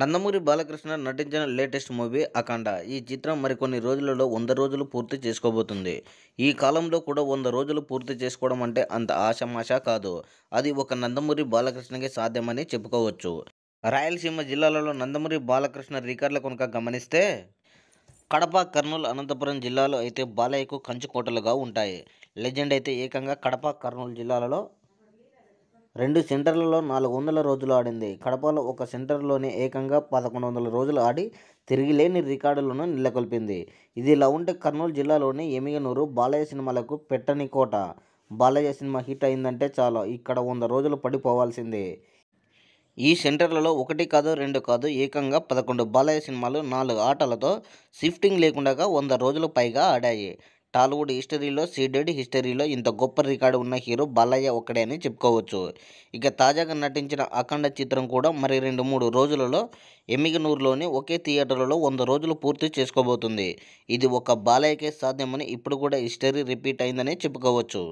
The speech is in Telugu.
నందమూరి బాలకృష్ణ నటించిన లేటెస్ట్ మూవీ అఖండ ఈ చిత్రం మరికొన్ని రోజులలో వంద రోజులు పూర్తి చేసుకోబోతుంది ఈ కాలంలో కూడా వంద రోజులు పూర్తి చేసుకోవడం అంటే అంత ఆశమాష కాదు అది ఒక నందమూరి బాలకృష్ణకి సాధ్యమని చెప్పుకోవచ్చు రాయలసీమ జిల్లాలలో నందమూరి బాలకృష్ణ రికార్డుల కొనుక గమనిస్తే కడప కర్నూలు అనంతపురం జిల్లాలో అయితే బాలయ్యకు కంచుకోటలుగా ఉంటాయి లెజెండ్ అయితే ఏకంగా కడప కర్నూలు జిల్లాలలో రెండు సెంటర్లలో నాలుగు వందల రోజులు ఆడింది కడపలో ఒక సెంటర్లోనే ఏకంగా పదకొండు వందల రోజులు ఆడి తిరిగి లేని రికార్డులను నెలకొల్పింది ఇదిలా ఉంటే కర్నూలు జిల్లాలోని ఎమిగనూరు బాలయ్య సినిమాలకు పెట్టని కోట బాలయ్య సినిమా హిట్ అయిందంటే చాలా ఇక్కడ వంద రోజులు పడిపోవాల్సిందే ఈ సెంటర్లలో ఒకటి కాదు రెండు కాదు ఏకంగా పదకొండు బాలయ్య సినిమాలు నాలుగు ఆటలతో షిఫ్టింగ్ లేకుండా వంద రోజులు పైగా ఆడాయి టాలీవుడ్ హిస్టరీలో సీడెడ్ హిస్టరీలో ఇంత గొప్ప రికార్డు ఉన్న హీరో బాలయ్య ఒక్కడే అని చెప్పుకోవచ్చు ఇక తాజాగా నటించిన అఖండ చిత్రం కూడా మరి రెండు మూడు రోజులలో ఎమ్మిగనూరులోని ఒకే థియేటర్లో వంద రోజులు పూర్తి చేసుకోబోతుంది ఇది ఒక బాలయ్యకే సాధ్యమని ఇప్పుడు కూడా హిస్టరీ రిపీట్ అయిందని చెప్పుకోవచ్చు